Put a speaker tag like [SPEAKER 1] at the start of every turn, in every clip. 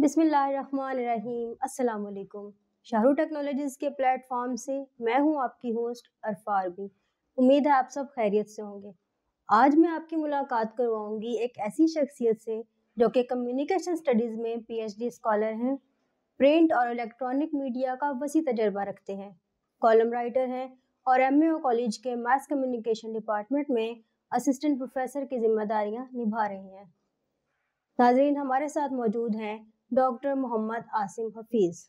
[SPEAKER 1] बिसमीम अल्लाम शाहरुख टेक्नोलॉजीज़ के प्लेटफॉर्म से मैं हूं आपकी होस्ट अरफा अरबी उम्मीद है आप सब खैरियत से होंगे आज मैं आपकी मुलाकात करवाऊंगी एक ऐसी शख्सियत से जो कि कम्युनिकेशन स्टडीज़ में पीएचडी स्कॉलर हैं प्रिंट और इलेक्ट्रॉनिक मीडिया का वसी तजर्बा रखते हैं कॉलम राइटर हैं और एम कॉलेज के मास कम्युनिकेशन डिपार्टमेंट में असिस्टेंट प्रोफेसर की जिम्मेदारियां निभा रही हैं नाजरीन हमारे साथ मौजूद हैं डॉक्टर मोहम्मद आसिम हफीज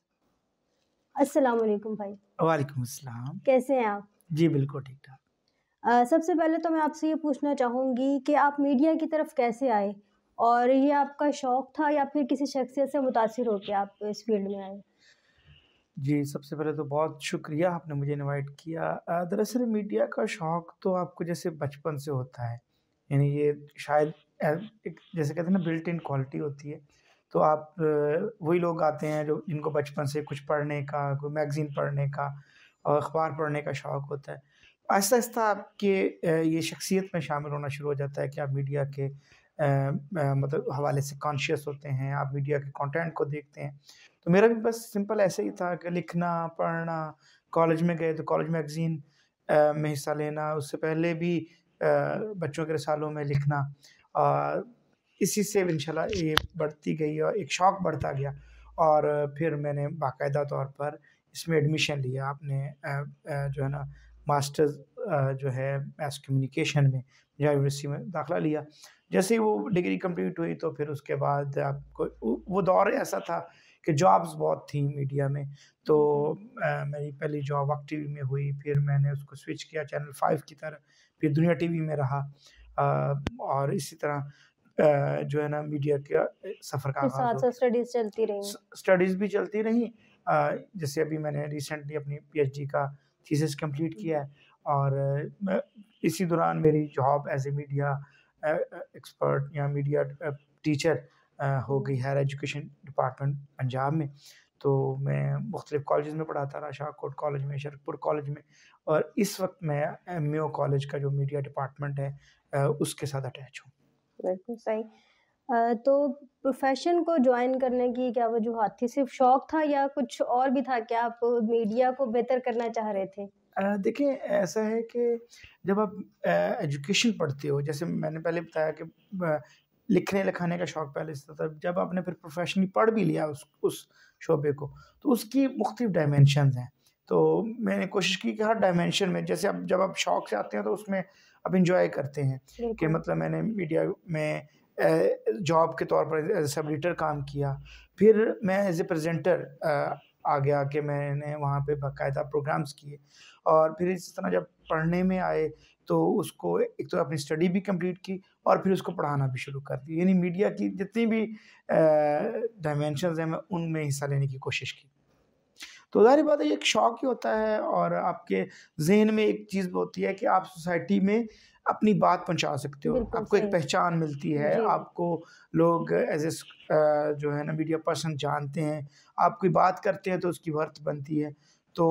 [SPEAKER 1] अस्सलाम वालेकुम भाई
[SPEAKER 2] वालेकुम अस्सलाम
[SPEAKER 1] कैसे हैं आप जी बिल्कुल ठीक ठाक सबसे पहले तो मैं आपसे ये पूछना चाहूँगी कि आप मीडिया की तरफ कैसे आए और ये आपका शौक़ था या फिर किसी शख्सियत से मुतासर होकर आप इस फील्ड में आए
[SPEAKER 2] जी सबसे पहले तो बहुत शुक्रिया आपने मुझे इनवाइट किया दरअसल मीडिया का शौक़ तो आपको जैसे बचपन से होता है यानी ये शायद एक जैसे कहते हैं ना बिल्ट इन क्वालिटी होती है तो आप वही लोग आते हैं जो जिनको बचपन से कुछ पढ़ने का कोई मैगज़ीन पढ़ने का और अखबार पढ़ने का शौक़ होता है आहिस्ता आहिस्ता आपके ये शख्सियत में शामिल होना शुरू हो जाता है कि आप मीडिया के मतलब हवाले से कॉन्शियस होते हैं आप मीडिया के कंटेंट को देखते हैं तो मेरा भी बस सिंपल ऐसे ही था कि लिखना पढ़ना कॉलेज में गए तो कॉलेज मैगज़ीन में हिस्सा लेना उससे पहले भी आ, बच्चों के रसालों में लिखना और इसी से इनशाला ये बढ़ती गई और एक शौक़ बढ़ता गया और फिर मैंने बाकायदा तौर पर इसमें एडमिशन लिया आपने जो है ना मास्टर्स जो है मैस कम्युनिकेशन में पंजाब यूनिवर्सिटी में दाखला लिया जैसे ही वो डिग्री कंप्लीट हुई तो फिर उसके बाद आपको वो दौर ऐसा था कि जॉब्स बहुत थी मीडिया में तो आ, हम्म। मेरी पहली जॉब वक्त टीवी में हुई फिर मैंने उसको स्विच किया चैनल फाइव की तरफ फिर दुनिया टीवी में रहा आ, और इसी तरह जो है ना मीडिया का सफ़र का
[SPEAKER 1] स्टडीज चलती रही
[SPEAKER 2] स्टडीज़ भी चलती रही जैसे अभी मैंने रिसेंटली अपनी पीएचडी का थीसिस कंप्लीट हम्म। किया है और इसी दौरान मेरी job as a media expert या मीडिया टीचर हो गई हायर एजुकेशन डिपार्टमेंट पंजाब में तो मैं मुख्तलिफ कॉलेज में पढ़ाता रहा शाहकोट कॉलेज में शरकपुर कॉलेज में और इस वक्त मैं एम कॉलेज का जो मीडिया डिपार्टमेंट है उसके साथ
[SPEAKER 1] अटैच हूँ बिल्कुल सही तो प्रोफेशन को ज्वाइन करने की क्या वजूहत थी सिर्फ शौक था या कुछ और भी था क्या आप मीडिया को बेहतर करना चाह रहे थे
[SPEAKER 2] देखिए ऐसा है कि जब आप एजुकेशन पढ़ते हो जैसे मैंने पहले बताया कि लिखने लिखाने का शौक़ पहले से था जब आपने फिर प्रोफेशनली पढ़ भी लिया उस उस शोबे को तो उसकी मुख्त डायमेंशन हैं तो मैंने कोशिश की कि हर डायमेंशन में जैसे अब जब आप शौक से आते हैं तो उसमें आप इंजॉय करते हैं कि मतलब मैंने मीडिया में जॉब के तौर पर एज सब एडिटर काम किया फिर मैं एज ए प्रजेंटर आ गया कि मैंने वहाँ पे बाकायदा प्रोग्राम्स किए और फिर इस तरह जब पढ़ने में आए तो उसको एक तो अपनी स्टडी भी कंप्लीट की और फिर उसको पढ़ाना भी शुरू कर दी यानी मीडिया की जितनी भी डायमेंशन हैं मैं उनमें हिस्सा लेने की कोशिश की तो जाहिर बात है एक शौक ही होता है और आपके जहन में एक चीज़ होती है कि आप सोसाइटी में अपनी बात पहुंचा सकते हो आपको एक पहचान मिलती है आपको लोग एज ए जो है ना मीडिया पर्सन जानते हैं आप कोई बात करते हैं तो उसकी वर्थ बनती है तो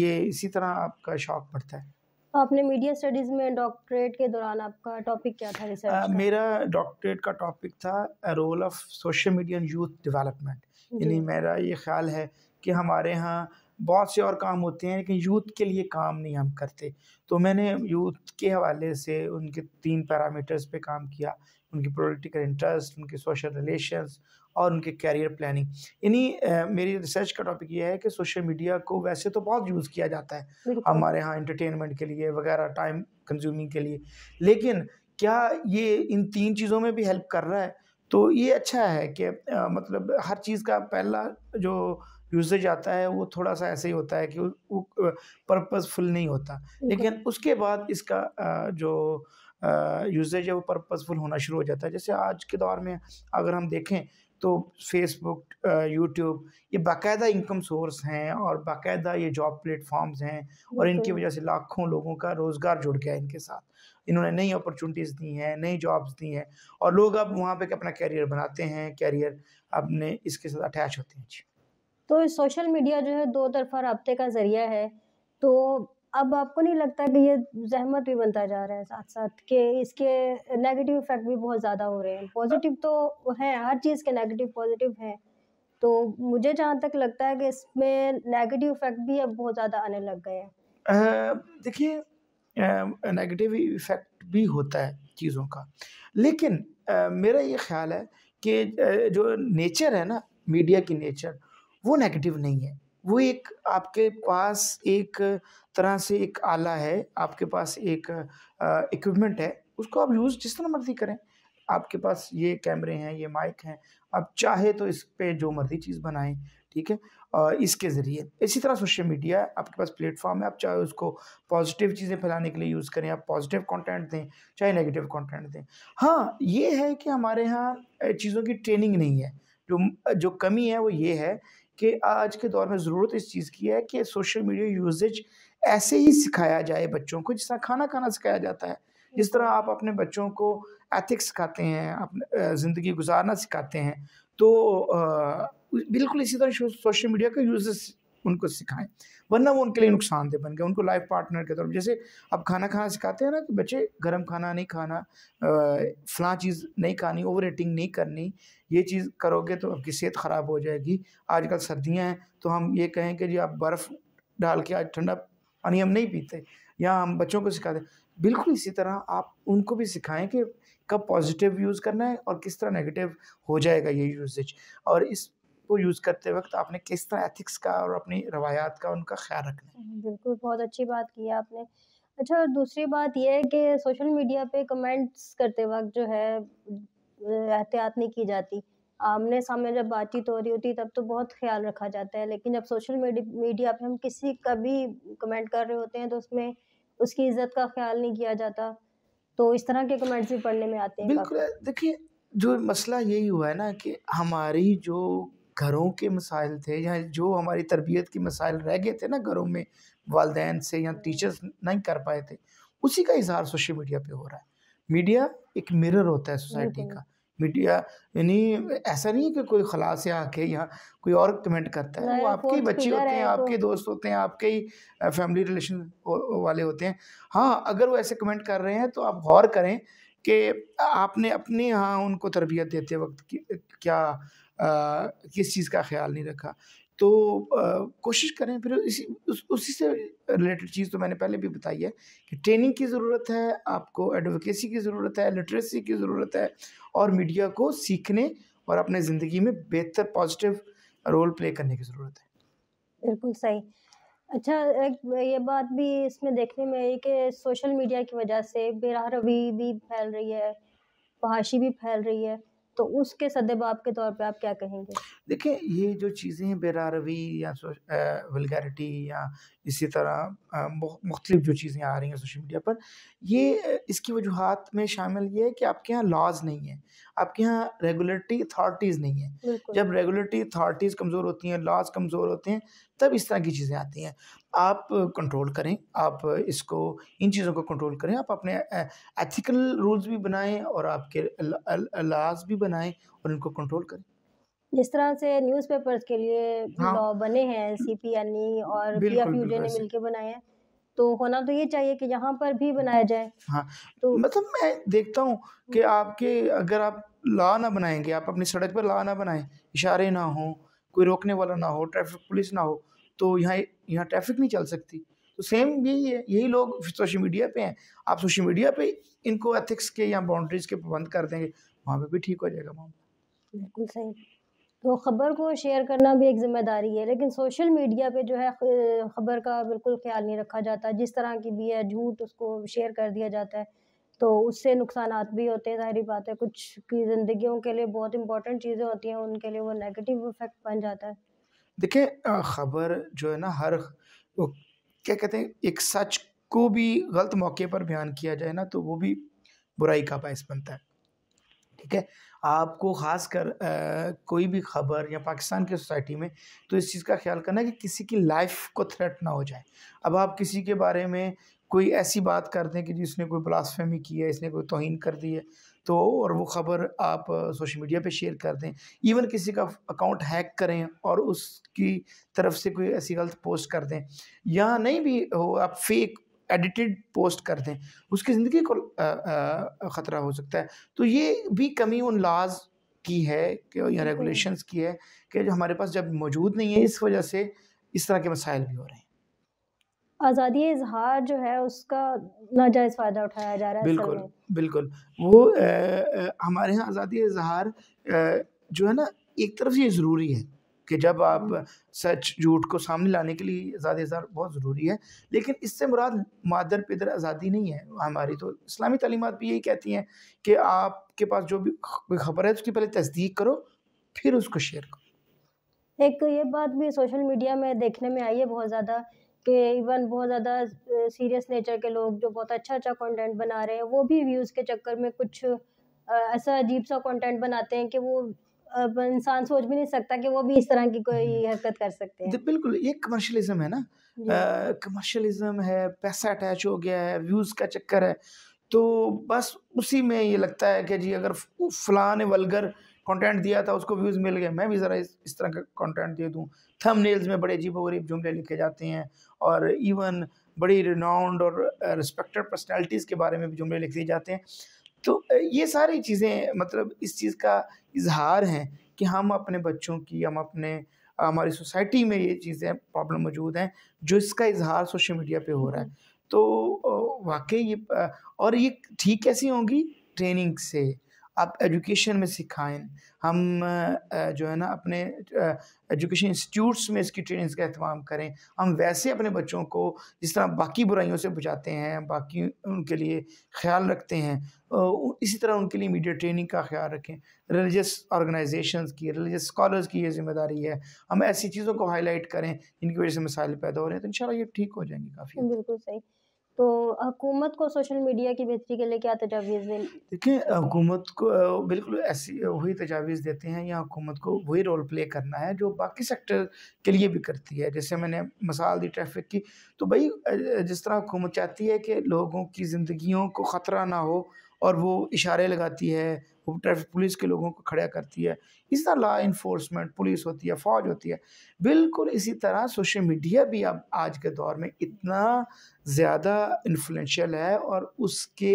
[SPEAKER 2] ये इसी तरह आपका शौक बढ़ता है
[SPEAKER 1] आपने मीडिया स्टडीज़ में डॉक्टरेट के दौरान आपका टॉपिक क्या था रिसर्च uh, मेरा
[SPEAKER 2] डॉक्टरेट का टॉपिक था role of social media and youth development यानी मेरा ये ख्याल है कि हमारे यहाँ बहुत से और काम होते हैं लेकिन यूथ के लिए काम नहीं हम करते तो मैंने यूथ के हवाले से उनके तीन पैरामीटर्स पे काम किया उनकी पॉलिटिकल इंटरेस्ट उनके सोशल रिलेशंस और उनके कैरियर प्लानिंग इन्हीं मेरी रिसर्च का टॉपिक ये है कि सोशल मीडिया को वैसे तो बहुत यूज़ किया जाता है हमारे यहाँ इंटरटेनमेंट के लिए वगैरह टाइम कंज्यूमिंग के लिए लेकिन क्या ये इन तीन चीज़ों में भी हेल्प कर रहा है तो ये अच्छा है कि आ, मतलब हर चीज़ का पहला जो यूजेज आता है वो थोड़ा सा ऐसे ही होता है कि वो पर्पज़फुल नहीं होता लेकिन उसके बाद इसका आ, जो यूजेज है वो पर्पज़फुल होना शुरू हो जाता है जैसे आज के दौर में अगर हम देखें तो फेसबुक यूट्यूब ये बाकायदा इनकम सोर्स हैं और बाकायदा ये जॉब प्लेटफॉर्म्स हैं और इनकी वजह से लाखों लोगों का रोज़गार जुड़ गया है इनके साथ इन्होंने नई अपॉर्चुनिटीज़ दी हैं नई जॉब्स दी हैं और लोग अब वहाँ पे अपना कैरियर बनाते हैं कैरियर अपने इसके साथ अटैच होते हैं जी
[SPEAKER 1] तो सोशल मीडिया जो है दो तरफा रबते का ज़रिया है तो अब आपको नहीं लगता कि ये जहमत भी बनता जा रहा है साथ साथ कि इसके नेगेटिव इफेक्ट भी बहुत ज़्यादा हो रहे हैं पॉजिटिव तो हैं हर चीज़ के नेगेटिव पॉजिटिव हैं तो मुझे जहाँ तक लगता है कि इसमें नेगेटिव इफेक्ट भी अब बहुत ज़्यादा आने लग गए
[SPEAKER 2] हैं देखिए नेगेटिव इफेक्ट भी होता है चीज़ों का लेकिन आ, मेरा ये ख्याल है कि जो नेचर है ना मीडिया की नेचर वो नेगेटिव नहीं है वो एक आपके पास एक तरह से एक आला है आपके पास एक इक्विपमेंट है उसको आप यूज़ जिस तरह मर्जी करें आपके पास ये कैमरे हैं ये माइक हैं आप चाहे तो इस पर जो मर्जी चीज़ बनाएं ठीक है इसके ज़रिए इसी तरह सोशल मीडिया आपके पास प्लेटफॉर्म है आप चाहे उसको पॉजिटिव चीज़ें फैलाने के लिए यूज़ करें आप पॉजिटिव कंटेंट दें चाहे नेगेटिव कंटेंट दें हाँ ये है कि हमारे यहाँ चीज़ों की ट्रेनिंग नहीं है जो जो कमी है वो ये है कि आज के दौर में ज़रूरत इस चीज़ की है कि सोशल मीडिया यूजेज ऐसे ही सिखाया जाए बच्चों को जिस तरह खाना खाना सिखाया जाता है जिस तरह आप अपने बच्चों को एथिक्स सिखाते हैं अपने ज़िंदगी गुजारना सिखाते हैं तो बिल्कुल इसी तरह सोशल मीडिया का यूजेस उनको सिखाएं वरना वो उनके लिए नुकसानदेह बन गए उनको लाइफ पार्टनर के तौर पर जैसे अब खाना खाना सिखाते हैं ना कि बच्चे गर्म खाना नहीं खाना फला चीज़ नहीं खानी ओवर ईटिंग नहीं करनी ये चीज़ करोगे तो आपकी सेहत ख़राब हो जाएगी आजकल सर्दियाँ हैं तो हम ये कहें कि जी आप बर्फ़ डाल के आज ठंडा पानी हम नहीं पीते या हम बच्चों को सिखाते बिल्कुल इसी तरह आप उनको भी सिखाएं कि कब पॉजिटिव यूज़ करना है और किस तरह नेगेटिव हो जाएगा ये यूजेज और इस को यूज़ करते वक्त आपने किस तरह एथिक्स का और अपनी रवायात का उनका ख्याल रखना
[SPEAKER 1] है हम्म, बिल्कुल बहुत अच्छी बात की है आपने अच्छा दूसरी बात यह है कि सोशल मीडिया पे कमेंट्स करते वक्त जो है एहतियात नहीं की जाती आमने सामने जब बातचीत हो रही होती तब तो बहुत ख्याल रखा जाता है लेकिन जब सोशल मीडिया पे हम किसी का भी कमेंट कर रहे होते हैं तो उसमें उसकी इज्जत का ख्याल नहीं किया जाता तो इस तरह के कमेंट्स भी पढ़ने में आते हैं बिल्कुल देखिए
[SPEAKER 2] जो मसला यही हुआ है ना कि हमारी जो घरों के मसाइल थे या जो हमारी तरबियत के मसाइल रह गए थे ना घरों में वालदेन से या टीचर्स नहीं कर पाए थे उसी का इजहार सोशल मीडिया पे हो रहा है मीडिया एक मिरर होता है सोसाइटी का मीडिया यानी ऐसा नहीं है कि कोई खलास या आके यहाँ कोई और कमेंट करता है वो आपके ही बच्चे होते हैं आपके तो। दोस्त होते हैं आपके ही फैमिली रिलेशन वाले होते हैं हाँ अगर वो ऐसे कमेंट कर रहे हैं तो आप गौर करें कि आपने अपने यहाँ उनको तरबियत देते वक्त क्या किस चीज़ का ख्याल नहीं रखा तो कोशिश करें फिर इसी उस, उसी से रिलेटेड चीज़ तो मैंने पहले भी बताई है कि ट्रेनिंग की ज़रूरत है आपको एडवोकेसी की ज़रूरत है लिटरेसी की ज़रूरत है और मीडिया को सीखने और अपने ज़िंदगी में बेहतर पॉजिटिव रोल प्ले करने की ज़रूरत
[SPEAKER 1] है बिल्कुल सही अच्छा एक ये बात भी इसमें देखने में आई कि सोशल मीडिया की वजह से बेरा रवी भी फैल रही है फहाशी भी फैल रही है तो उसके सदबाब के तौर पे आप क्या कहेंगे
[SPEAKER 2] देखिए ये जो चीज़ें हैं बेरारवी या वलगैरिटी या इसी तरह मुख्तलिफ जो चीज़ें आ रही हैं सोशल मीडिया पर ये इसकी वजूहत में शामिल ये है कि आपके यहाँ लॉज नहीं है आपके यहाँ रेगुलेटरी अथॉरिटीज़ नहीं है जब रेगुलेटरी अथॉरिटीज़ कमज़ोर होती हैं लॉज कमज़ोर होते हैं तब इस तरह की चीज़ें आती हैं आप कंट्रोल करें आप इसको इन चीज़ों को कंट्रोल करें आप अपने एथिकल रूल्स भी बनाएं और आपके लाज भी बनाएं और इनको कंट्रोल करें
[SPEAKER 1] जिस तरह से न्यूज़पेपर्स के लिए हाँ। लॉ बने हैं सी पी एन ई और पी ने मिलकर बनाए हैं तो होना तो ये चाहिए कि यहाँ पर भी बनाया जाए
[SPEAKER 2] हाँ तो मतलब मैं देखता हूँ कि हम्म। आपके अगर आप ला ना बनाएंगे आप अपनी सड़क पर ला ना बनाएं इशारे ना हो कोई रोकने वाला ना हो ट्रैफिक पुलिस ना हो तो यहाँ यहाँ ट्रैफिक नहीं चल सकती तो सेम यही है यही लोग सोशल मीडिया पे हैं आप सोशल मीडिया पे इनको एथिक्स के या बाउंड्रीज के प्रबंध कर देंगे वहाँ पे भी ठीक हो जाएगा मामला
[SPEAKER 1] बिल्कुल सही तो ख़बर को शेयर करना भी एक ज़िम्मेदारी है लेकिन सोशल मीडिया पे जो है ख़बर का बिल्कुल ख्याल नहीं रखा जाता जिस तरह की भी है झूठ उसको शेयर कर दिया जाता है तो उससे नुकसान भी होते हैं ज़ाहिर बात है कुछ की ज़िंदगियों के लिए बहुत इंपॉर्टेंट चीज़ें होती हैं उनके लिए वो नेगेटिव इफेक्ट बन जाता है
[SPEAKER 2] देखें ख़बर जो है ना हर वो क्या कहते हैं एक सच को भी गलत मौके पर बयान किया जाए ना तो वो भी बुराई का बायस बनता है ठीक है आपको ख़ास कर आ, कोई भी खबर या पाकिस्तान की सोसाइटी में तो इस चीज़ का ख्याल करना है कि किसी की लाइफ को थ्रेट ना हो जाए अब आप किसी के बारे में कोई ऐसी बात कर दें कि जिसने कोई ब्लास्फेमी की है इसने कोई तोहन कर दी है तो और वो ख़बर आप सोशल मीडिया पे शेयर कर दें इवन किसी का अकाउंट हैक करें और उसकी तरफ से कोई ऐसी गलत पोस्ट कर दें या नहीं भी हो आप फेक एडिटेड पोस्ट कर दें उसकी ज़िंदगी को ख़तरा हो सकता है तो ये भी कमी उन लाज की है या रेगुलेशंस की है कि जो हमारे पास जब मौजूद नहीं है इस वजह से इस तरह के मसाइल भी हो रहे हैं
[SPEAKER 1] आज़ादी इजहार जो है उसका नाजायज़ फ़ायदा उठाया जा रहा है बिल्कुल
[SPEAKER 2] बिल्कुल वो आ, हमारे यहाँ आज़ादी इजहार जो है ना एक तरफ से ज़रूरी है कि जब आप हम्म। सच झूठ को सामने लाने के लिए आज़ादी इजहार बहुत ज़रूरी है लेकिन इससे मुराद मादर पिदर आज़ादी नहीं है हमारी तो इस्लामी तलीमत भी यही कहती हैं कि आपके पास जो भी कोई खबर है उसकी पहले तस्दीक करो फिर उसको शेयर
[SPEAKER 1] करो एक ये बात भी सोशल मीडिया में देखने में आई है बहुत ज़्यादा के इवन बहुत ज़्यादा सीरियस नेचर के लोग जो बहुत अच्छा अच्छा कंटेंट बना रहे हैं वो भी व्यूज़ के चक्कर में कुछ ऐसा अजीब सा कंटेंट बनाते हैं कि वो इंसान सोच भी नहीं सकता कि वो भी इस तरह की कोई हम्म। हरकत कर सकते हैं
[SPEAKER 2] बिल्कुल ये कमर्शलिज्म है ना कमर्शलिज्म है पैसा अटैच हो गया है व्यूज़ का चक्कर है तो बस उसी में ये लगता है कि जी अगर फलाने वलगर कंटेंट दिया था उसको व्यूज़ मिल गए मैं भी ज़रा इस, इस तरह का कंटेंट दे दूँ नेल्स में बड़े अजीब गरीब जुमले लिखे जाते हैं और इवन बड़ी रिनाउंड और रिस्पेक्टेड पर्सनैलिटीज़ के बारे में भी जुमले लिख दिए जाते हैं तो ये सारी चीज़ें मतलब इस चीज़ का इजहार हैं कि हम अपने बच्चों की हम अपने हमारी सोसाइटी में ये चीज़ें प्रॉब्लम मौजूद हैं जो इसका इजहार सोशल मीडिया पे हो रहा है तो वाकई ये और ये ठीक कैसी होंगी ट्रेनिंग से आप एजुकेशन में सिखाएं हम जो है ना अपने एजुकेशन इंस्टीट्यूट्स में इसकी ट्रेनिंग्स का अहतमाम करें हम वैसे अपने बच्चों को जिस तरह बाकी बुराइयों से बचाते हैं बाकी उनके लिए ख्याल रखते हैं इसी तरह उनके लिए मीडिया ट्रेनिंग का ख्याल रखें रिलीजियस ऑर्गेनाइजेशन की रिलीजियस स्कॉलर्स की ये जिम्मेदारी है हम ऐसी चीज़ों को हाईलाइट करें जिनकी वजह से मसाइल पैदा हो रहे हैं तो इन ये ठीक हो जाएंगे काफ़ी
[SPEAKER 1] बिल्कुल सही तो हुकूमत को सोशल मीडिया की बेहतरी के लिए क्या तजावीज़ दें
[SPEAKER 2] देखिए हुकूमत को बिल्कुल ऐसी वही तजावीज़ देते हैं या हुकूमत को वही रोल प्ले करना है जो बाकी सेक्टर के लिए भी करती है जैसे मैंने मसाल दी ट्रैफिक की तो भाई जिस तरह हुकूमत चाहती है कि लोगों की ज़िंदगियों को ख़तरा ना हो और वो इशारे लगाती है वो ट्रैफिक पुलिस के लोगों को खड़ा करती है इस तरह लॉ इन्फोर्समेंट पुलिस होती है फौज होती है बिल्कुल इसी तरह सोशल मीडिया भी अब आज के दौर में इतना ज़्यादा इन्फ्लुएंशियल है और उसके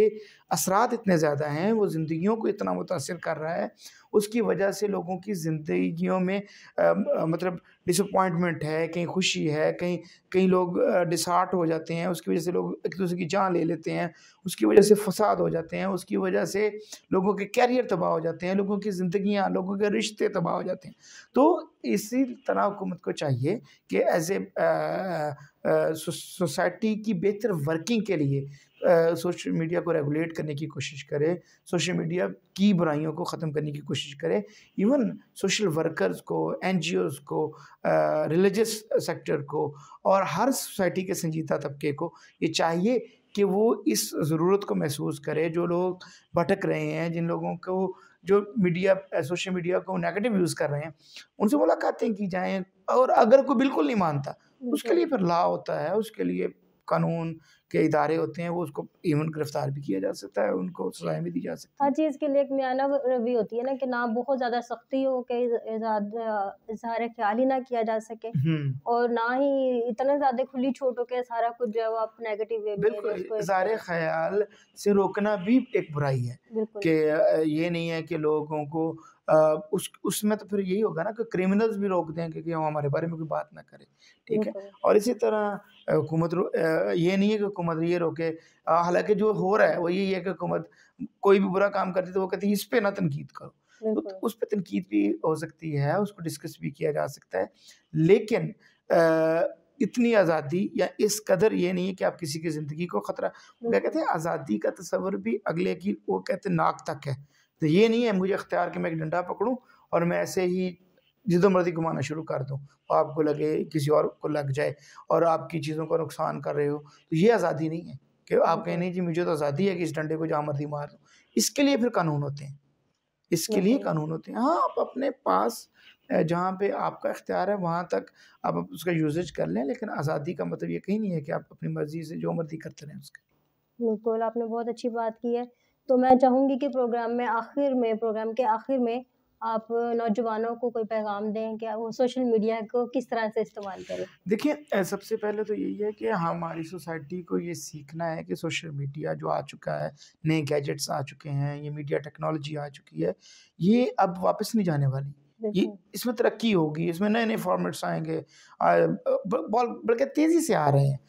[SPEAKER 2] असरात इतने ज़्यादा हैं वो ज़िंदगी को इतना मुतासर कर रहा है उसकी वजह से लोगों की ज़िंदगी में आ, मतलब डिसअपॉइंटमेंट है कहीं खुशी है कहीं कहीं लोग डिसहार्ट हो जाते हैं उसकी वजह से लोग एक दूसरे की जान ले लेते हैं उसकी वजह से फसाद हो जाते हैं उसकी वजह से लोगों के कैरियर करियर तबाह हो जाते हैं लोगों की ज़िंदगियाँ लोगों के रिश्ते तबाह हो जाते हैं तो इसी तरह हुकूमत को चाहिए कि एज ए सोसाइटी की बेहतर वर्किंग के लिए सोशल मीडिया को रेगुलेट करने की कोशिश करे सोशल मीडिया की बुराइयों को ख़त्म करने की कोशिश करे इवन सोशल वर्कर्स को एन को रिलीजस सेक्टर को और हर सोसाइटी के संजीदा तबके को ये चाहिए कि वो इस ज़रूरत को महसूस करे जो लोग भटक रहे हैं जिन लोगों को जो मीडिया सोशल मीडिया को नेगेटिव यूज़ कर रहे हैं उनसे मुलाकातें की जाएँ और अगर कोई बिल्कुल नहीं मानता उसके लिए फिर ला होता है उसके लिए कानून के इदारे होते हैं वो उसको इवन गिरफ्तार भी किया जा सकता है उनको सजाएं भी दी जा सकती
[SPEAKER 1] है हर चीज़ के लिए एक म्याना रवी होती है ना कि ना बहुत ज़्यादा सख्ती हो कि इजहार ख्याल ही ना किया जा सके हम्म। और ना ही इतने ज़्यादा खुली छोट हो के सारा कुछ जो है वो आप नेगेटिव वे बिल्कुल इजहार
[SPEAKER 2] ख्याल से रोकना भी एक बुराई है कि ये नहीं है कि लोगों को उस उसमें तो फिर यही होगा ना कि क्रिमिनल्स भी रोक देंगे कि हम हमारे बारे में कोई बात ना करें ठीक तो है और इसी तरह हुकूमत ये नहीं है कि हुकूमत ये रोके हालांकि जो हो रहा है वो यही है कि हुकूमत कोई भी बुरा काम करती तो वो कहती है इस पर ना तनकीद करो तो उस पर तनकीद भी हो सकती है उसको डिस्कस भी किया जा सकता है लेकिन इतनी आज़ादी या इस कदर ये नहीं है कि आप किसी की ज़िंदगी को ख़तरा क्या कहते हैं आज़ादी का तस्वर भी अगले की वो कहते नाक तक है तो ये नहीं है मुझे अख्तियार कि मैं एक डंडा पकड़ूँ और मैं ऐसे ही मर्जी घुमाना शुरू कर दूँ आपको लगे किसी और को लग जाए और आपकी चीज़ों का नुकसान कर रहे हो तो ये आज़ादी नहीं है कि आप कहें नहीं जी मुझे तो आज़ादी है कि इस डंडे को जहाँ मर्जी मार दूँ इसके लिए फिर कानून होते हैं इसके लिए हम्म। कानून होते हैं हाँ आप अपने पास जहाँ पे आपका इख्तियार है वहाँ तक आप उसका यूजेज कर लें लेकिन आज़ादी का मतलब ये कहीं नहीं है कि आप अपनी मर्ज़ी से जो मर्ज़ी करते रहें उसके
[SPEAKER 1] बिल्कुल आपने बहुत अच्छी बात की है तो मैं चाहूँगी कि प्रोग्राम में आखिर में प्रोग्राम के आखिर में आप नौजवानों को कोई पैगाम दें कि वो सोशल मीडिया को किस तरह से इस्तेमाल करें
[SPEAKER 2] देखिए सबसे पहले तो यही है कि हमारी सोसाइटी को ये सीखना है कि सोशल मीडिया जो आ चुका है नए गैजेट्स आ चुके हैं ये मीडिया टेक्नोलॉजी आ चुकी है ये अब वापस नहीं जाने वाली ये इसमें तरक्की होगी इसमें नए नए फॉर्मेट्स आएंगे बल्कि तेजी से आ रहे हैं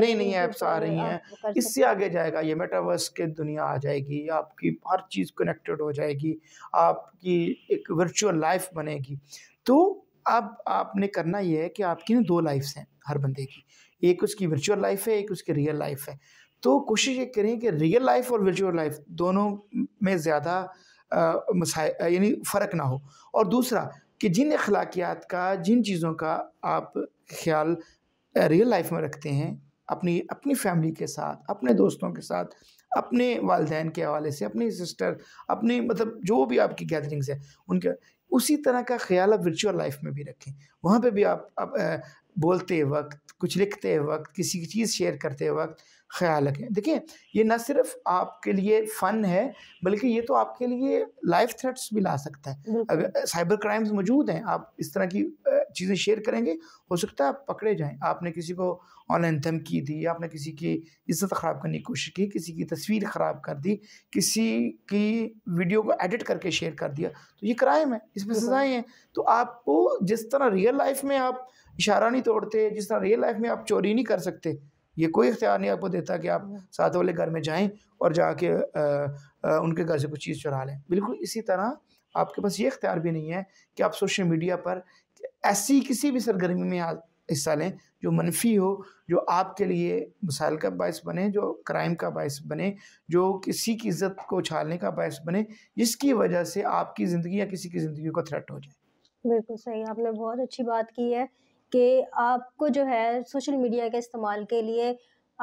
[SPEAKER 1] नई नई ऐप्स आ रही हैं तो इससे
[SPEAKER 2] आगे जाएगा ये मेटावर्स के दुनिया आ जाएगी आपकी हर चीज़ कनेक्टेड हो जाएगी आपकी एक वर्चुअल लाइफ बनेगी तो अब आपने करना ये है कि आपकी ना दो लाइफ हैं हर बंदे की एक उसकी वर्चुअल लाइफ है एक उसकी रियल लाइफ है तो कोशिश ये करें कि रियल लाइफ और वर्चुअल लाइफ दोनों में ज़्यादा यानी फ़र्क ना हो और दूसरा कि जिन अखलाकियात का जिन चीज़ों का आप ख्याल रियल लाइफ में रखते हैं अपनी अपनी फैमिली के साथ अपने दोस्तों के साथ अपने वालदेन के हवाले से अपनी सिस्टर अपने मतलब जो भी आपकी गैदरिंग्स हैं उनके उसी तरह का ख्याल आप वर्चुअल लाइफ में भी रखें वहाँ पे भी आप, आप बोलते वक्त कुछ लिखते वक्त किसी की चीज़ शेयर करते वक्त ख्याल रखें देखिए ये न सिर्फ आपके लिए फ़न है बल्कि ये तो आपके लिए लाइफ थ्रेट्स भी ला सकता है अगर साइबर क्राइम्स मौजूद हैं आप इस तरह की चीज़ें शेयर करेंगे हो सकता है आप पकड़े जाएं आपने किसी को ऑनलाइन धम की दी आपने किसी की इज्जत ख़राब करने की कोशिश की किसी की तस्वीर ख़राब कर दी किसी की वीडियो को एडिट करके शेयर कर दिया तो ये क्राइम है इसमें सजाएं हैं तो आपको जिस तरह रियल लाइफ में आप इशारा नहीं तोड़ते जिस तरह रियल लाइफ में आप चोरी नहीं कर सकते ये कोई इख्तियार नहीं आपको देता कि आप हम्म। साथ वाले घर में जाएं और जाके उनके घर से कुछ चीज़ चुरा लें बिल्कुल इसी तरह आपके पास ये इख्तियार भी नहीं है कि आप सोशल मीडिया पर ऐसी किसी भी सरगर्मी में हिस्सा लें जो मनफी हो जो आपके लिए मसाइल का बायस बने जो क्राइम का बायस बने जो किसी की इज्जत को उछालने का बायस बने जिसकी वजह से आपकी ज़िंदगी या किसी की ज़िंदगी को थ्रेट हो
[SPEAKER 1] जाए बिल्कुल सही आपने बहुत अच्छी बात की है कि आपको जो है सोशल मीडिया के इस्तेमाल के लिए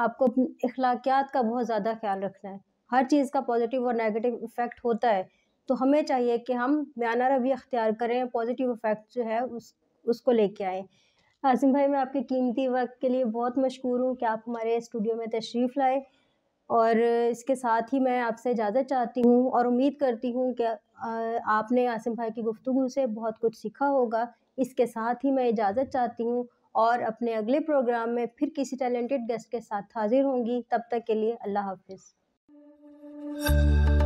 [SPEAKER 1] आपको अखलाकियात का बहुत ज़्यादा ख्याल रखना है हर चीज़ का पॉजिटिव और नेगेटिव इफ़ेक्ट होता है तो हमें चाहिए कि हम म्याना रवि अख्तियार करें पॉजिटिव इफ़ेक्ट जो है उस उसको लेके आएँ आसिम भाई मैं आपके कीमती वक्त के लिए बहुत मशहूर हूँ कि आप हमारे स्टूडियो में तशरीफ़ लाए और इसके साथ ही मैं आपसे इजाज़त चाहती हूँ और उम्मीद करती हूँ कि आपने आसिम भाई की गुफ्तु से बहुत कुछ सीखा होगा इसके साथ ही मैं इजाज़त चाहती हूँ और अपने अगले प्रोग्राम में फिर किसी टैलेंटेड गेस्ट के साथ हाजिर होंगी तब तक के लिए अल्लाह हाफिज़